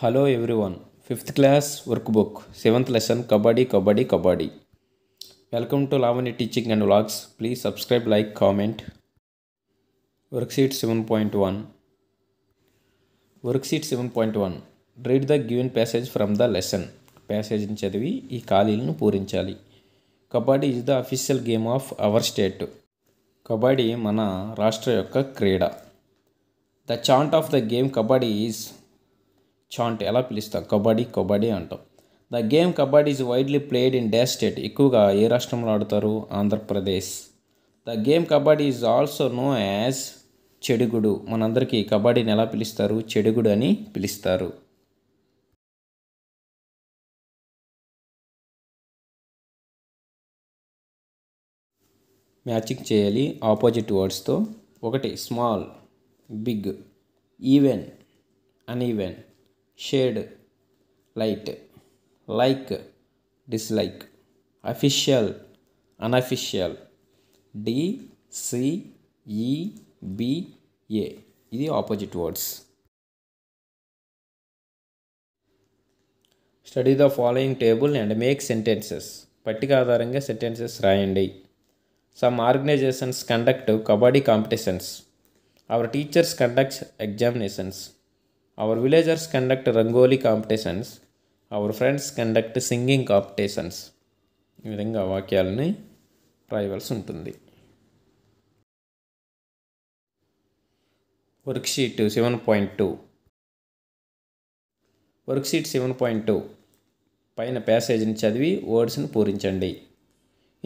Hello everyone fifth class workbook seventh lesson kabaddi kabaddi kabaddi welcome to Lavani teaching and vlogs please subscribe like comment worksheet seven point one worksheet seven point one read the given passage from the lesson ప్యాసేజ్ని చదివి ఈ ఖాళీలను పూరించాలి kabaddi is the official game of our state kabaddi మన రాష్ట్ర యొక్క క్రీడ the chant of the game kabaddi is chant ఎలా పిలుస్తాం కబడ్డీ కబడ్డీ అంటాం the game kabaddi is widely played in the state ఎక్కువగా ఏ రాష్ట్రంలో ఆడతారు Andhra Pradesh the game kabaddi is also known as chedugudu మనందరికీ కబడ్డీని ఎలా పిలుస్తారు చెడుగుడు అని పిలుస్తారు మ్యాచింగ్ చేయాలి ఆపోజిట్ వర్డ్స్తో ఒకటి small big even uneven shade light like dislike official unofficial d c e b a the opposite words study the following table and make sentences పట్టికాధారంగా సెంటెన్సెస్ రాయండి some organisations conduct kabaddi competitions our teachers conduct examinations our villagers conduct rangoli competitions our friends conduct singing competitions ఈ విధంగా వాక్యాలని రాయవలసి ఉంటుంది worksheet seven point two worksheet seven point two పైన ప్యాసేజ్ని చదివి వర్డ్స్ని పూరించండి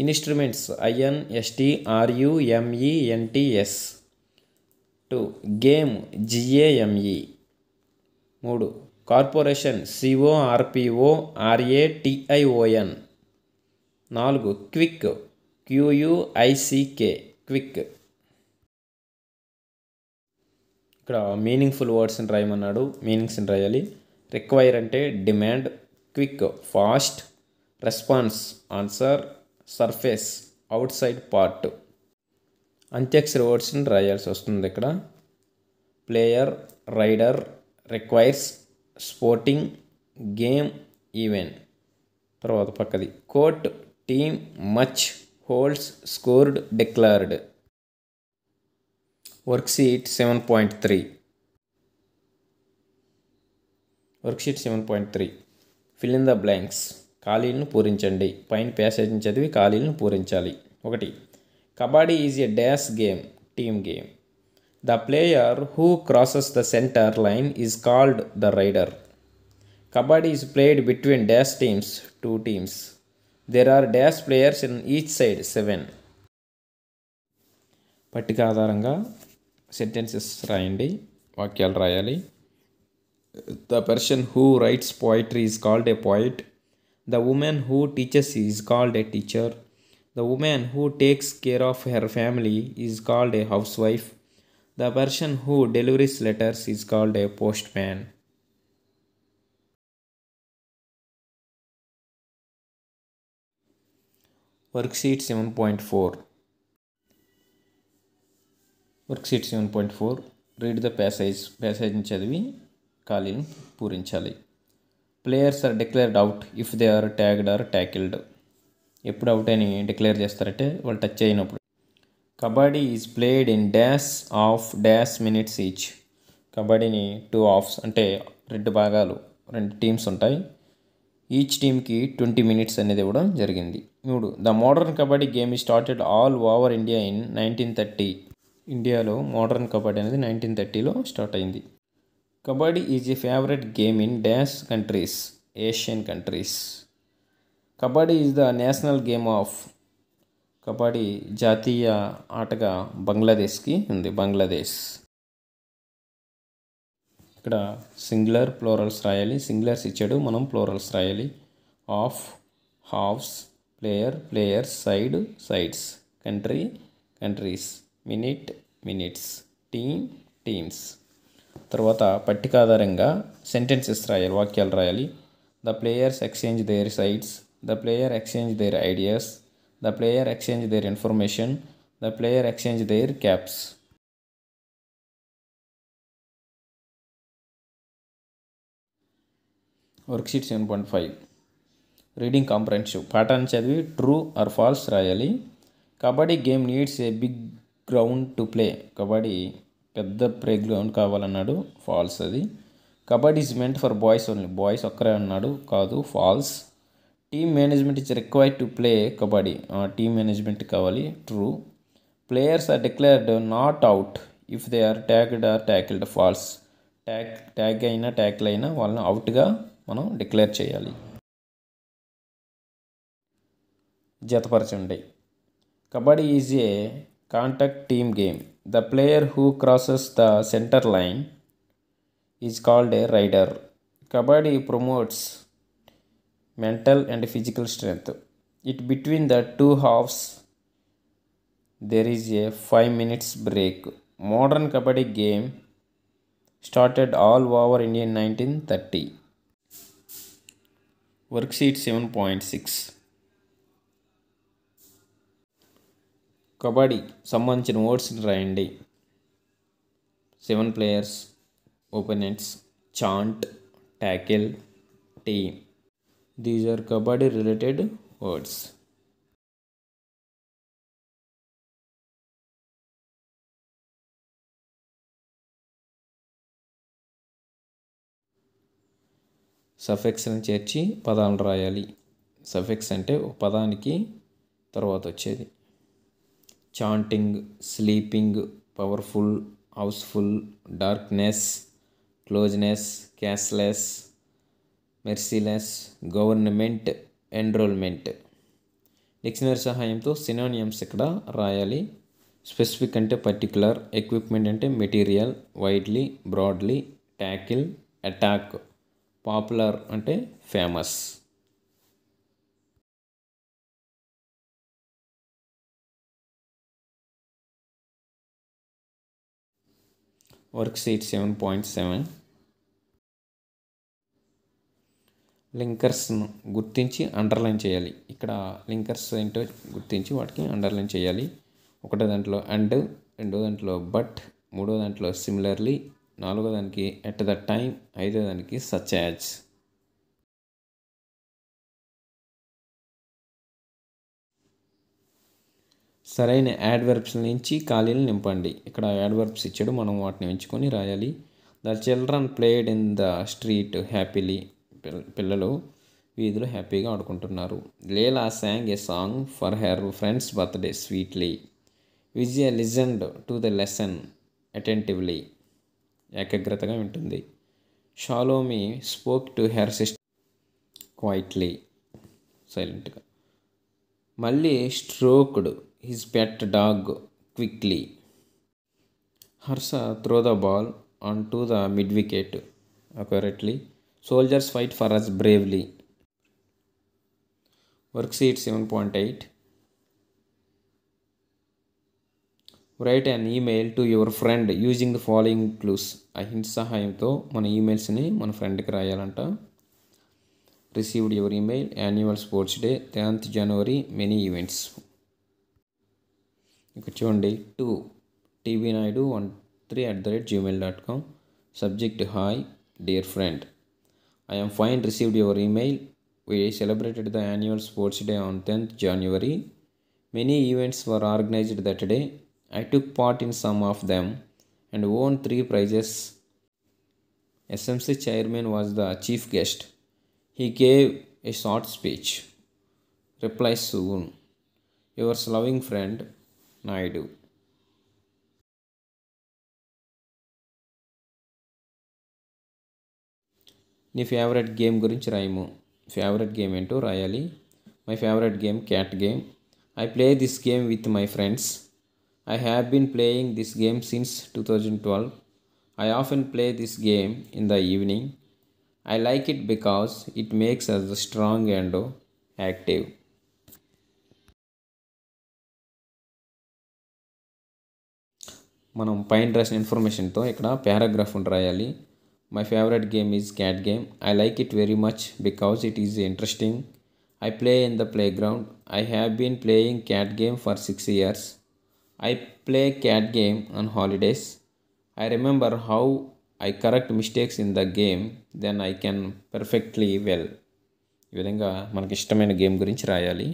instruments IN ST RU ME NTS two game GAME మూడు కార్పొరేషన్ సిఓఆర్పిఓ ఆర్ఏటిఐఓఎన్ నాలుగు క్విక్ క్యూయుఐసికే క్విక్ ఇక్కడ మీనింగ్ఫుల్ వర్డ్స్ని రాయమన్నాడు మీనింగ్స్ని రాయాలి రిక్వైర్ అంటే demand quick fast response answer surface outside part అంత్యక్షర వర్డ్స్ని రాయాల్సి వస్తుంది ఇక్కడ player raider requires sporting game event తర్వాత పక్కది court team match holds scored declared worksheet seven point three worksheet seven point three fill in the blanks ఖాళీలను పూరించండి పైన ప్యాసేజ్ని చదివి ఖాళీలను పూరించాలి ఒకటి kabaddi is a dash game team game The player who crosses the center line is called the rider. Kabaddi is played between dash teams, two teams. There are dash players in each side, seven. పట్టిక ఆధారంగా sentences రాయండి వాక్యాలు రాయాలి the person who writes poetry is called a poet the woman who teachers is called a teacher the woman who takes care of her family is called a housewife The person who delivers letters is called a postman. Worksheet 7.4 worksheet seven point four read the passage ప్యాసేజ్ని చదివి ఖాళీని పూరించాలి players are declared out if they are tagged or tackled ఎప్పుడు out అని declare చేస్తారంటే వాళ్ళు touch అయినప్పుడు kabaddi is played in dash of dash minutes each కబడ్డీని టూ ఆఫ్స్ అంటే రెండు భాగాలు రెండు టీమ్స్ ఉంటాయి ఈచ్ టీమ్కి ట్వంటీ మినిట్స్ అనేది ఇవ్వడం జరిగింది మూడు the modern kabaddi game started all over India in nineteen thirty ఇండియాలో మోడర్న్ కబడ్డీ అనేది నైన్టీన్ థర్టీలో స్టార్ట్ అయింది kabaddi is a favourite game in dash countries Asian countries kabaddi is the national game of kabaddi జాతీయ ఆటగా బంగ్లాదేశ్కి ఉంది బంగ్లాదేశ్ ఇక్కడ సింగులర్ ఫ్లోరల్స్ రాయాలి సింగులర్స్ ఇచ్చాడు మనం ఫ్లోరల్స్ రాయాలి half halves player players side sides country countries minute minutes team teams తర్వాత పట్టిక ఆధారంగా సెంటెన్సెస్ రాయాలి వాక్యాలు రాయాలి the players exchange their sides the player exchange their ideas the player exchange their information, the player exchange their caps. Worksheet seven point five reading comprehensive పాఠాన్ని చదివి true or false రాయాలి kabaddi game needs a big ground to play kabaddi పెద్ద play ground కావాలన్నాడు false అది kabaddi is meant for boys only boys ఒక్కరే అన్నాడు కాదు false team management is required to play kabaddi team management కావాలి true players are declared not out if they are tagged or tackled false tag tag అయినా tackle అయినా వాళ్ళని అవుట్గా మనం declare చేయాలి జతపరచండి kabaddi is a contact team game the player who crosses the centre line is called a raider kabaddi promotes mental and physical strength it between the two halves there is a 5 minutes break modern kabaddi game started all over india in 1930 worksheet 7.6 kabaddi సంబంధించిన వర్డ్స్ని Randy. Seven players. Opponents. Chant. Tackle. Team. These are kabaddi related words సఫెక్స్ని చేర్చి పదాలు రాయాలి suffix అంటే ఒక పదానికి తర్వాత వచ్చేది chanting sleeping powerful houseful darkness closeness cashless merciless government enrolment dictionary సహాయంతో సినోనియమ్స్ ఇక్కడ రాయాలి స్పెసిఫిక్ అంటే పర్టికులర్ ఎక్విప్మెంట్ అంటే material widely broadly tackle attack popular అంటే famous worksheet seven point seven లింకర్స్ను గుర్తించి అండర్లైన్ చేయాలి ఇక్కడ లింకర్స్ ఏంటో గుర్తించి వాటికి అండర్లైన్ చేయాలి ఒకటో దాంట్లో అండ్ రెండో దాంట్లో బట్ మూడో దాంట్లో సిమిలర్లీ నాలుగో దానికి ఎట్ ద టైం ఐదో దానికి సచ్ యాజ్ సరైన యాడ్ నుంచి ఖాళీలు నింపండి ఇక్కడ యాడ్ ఇచ్చాడు మనం వాటిని ఎంచుకొని రాయాలి the children played in the street happily పిల్లలు వీధిలో హ్యాపీగా ఆడుకుంటున్నారు Leela sang a song for her friends birthday sweetly Vijaya listened to the lesson attentively ఏకాగ్రతగా వింటుంది Shalomi spoke to her sister quietly సైలెంట్గా Malli stroked his pet dog quickly Harsha throw the ball on to the mid wicket accurately soldiers fight for us bravely worksheet seven point eight write and email to your friend using the following clues అహింస సహాయంతో మన ఈమెయిల్స్ని మన ఫ్రెండ్కి రాయాలంట received your email annual sports day tenth January many events ఇక్కడ చూడండి to TV Naidu one three at the rate Gmail dot com subject hi dear friend I am fine, received your email. We celebrated the annual sports day on 10th January. Many events were organized that day. I took part in some of them and won three prizes. SMC chairman was the chief guest. He gave a short speech. Reply soon. Yours loving friend, Naidu. నీ favourite game గురించి రాయము favourite game ఏంటో రాయాలి my favourite game cat game I play this game with my friends I have been playing this game since two thousand twelve I often play this game in the evening I like it because it makes us strong and active మనం పైన రాసిన ఇన్ఫర్మేషన్తో ఇక్కడ paragraph రాయాలి my favourite game is cat game I like it very much because it is interesting I play in the play ground I have been playing cat game for six years I play cat game on holidays I remember how I correct mistakes in the game then I can perfectly well ఈ విధంగా మనకి ఇష్టమైన game గురించి రాయాలి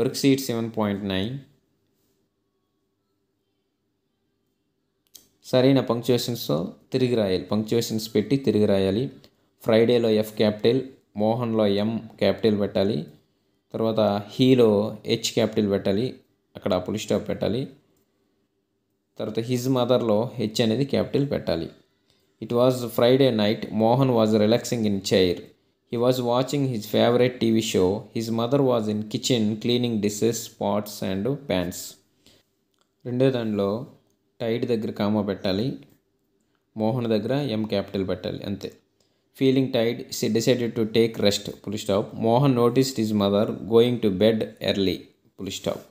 worksheet seven point nine సరైన పంక్చుయేషన్స్తో తిరిగి రాయాలి పంక్చుయేషన్స్ పెట్టి తిరిగి రాయాలి ఫ్రైడేలో ఎఫ్ క్యాపిటల్ మోహన్లో ఎం క్యాపిటల్ పెట్టాలి తర్వాత హీలో హెచ్ క్యాపిటల్ పెట్టాలి అక్కడ పులి స్టాప్ పెట్టాలి తర్వాత హిజ్ మదర్లో హెచ్ అనేది క్యాపిటల్ పెట్టాలి it was Friday night Mohan was relaxing in chair he was watching his favourite TV show his mother was in kitchen cleaning dishes pots and pans రెండో దానిలో టైడ్ దగ్గర కామ పెట్టాలి మోహన్ దగ్గర ఎం క్యాపిటల్ పెట్టాలి అంతే ఫీలింగ్ టైడ్ she decided to take rest full stop Mohan noticed his mother going to bed early full stop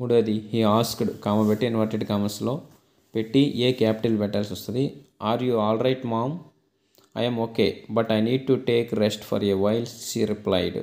మూడోది he asked comma పెట్టి ఇన్వర్టెడ్ కామర్స్లో పెట్టి ఏ క్యాపిటల్ పెట్టాల్సి వస్తుంది are you all right mom I'm okay but I need to take rest for a while she replied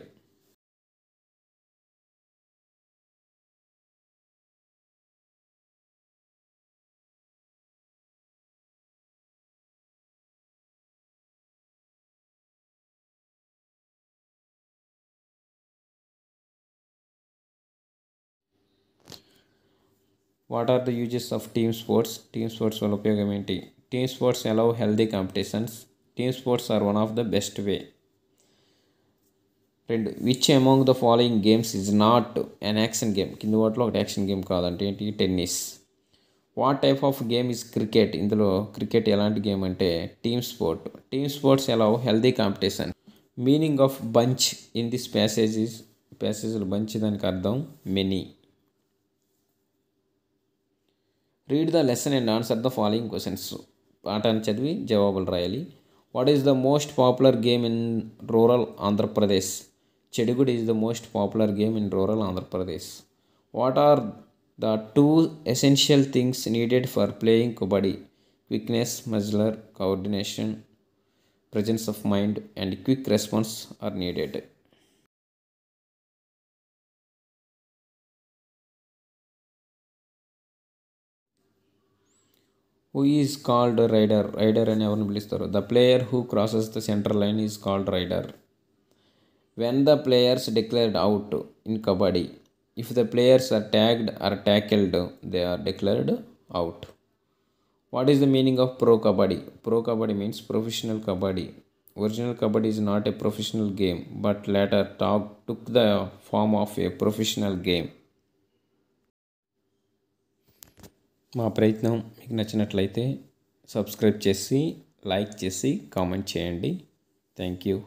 what are the uses of team sports team sports వల్ల ఉపయోగం ఏంటి team sports ఎలవ్ healthy competitions team sports are one of the best way రెండు which among the following games is not an action game కింద వాటిలో ఒక action game కాదంటే ఏంటి tennis what type of game is cricket ఇందులో cricket ఎలాంటి game అంటే team sport team sports ఎలా healthy competition meaning of bunch in this passage ప్యాసేజ్లో బంచ్ దానికి అర్థం many Read the lesson and answer the following questions. Patan Chadvi, Jawabal Riley. What is the most popular game in rural Andhra Pradesh? Chedigud is the most popular game in rural Andhra Pradesh. What are the two essential things needed for playing kabadi? Quickness, muscular coordination, presence of mind, and quick response are needed. who is called rider rider అని ఎవరిని పిలుస్తారు the player who crosses the centre line is called rider when the players declared out in kabaddi if the players are tagged or tackled they are declared out what is the meaning of pro kabaddi pro kabaddi means professional kabaddi original kabaddi is not a professional game but later talk took the form of a professional game మా ప్రయత్నం మీకు నచ్చినట్లయితే subscribe చేసి like చేసి comment చేయండి thank you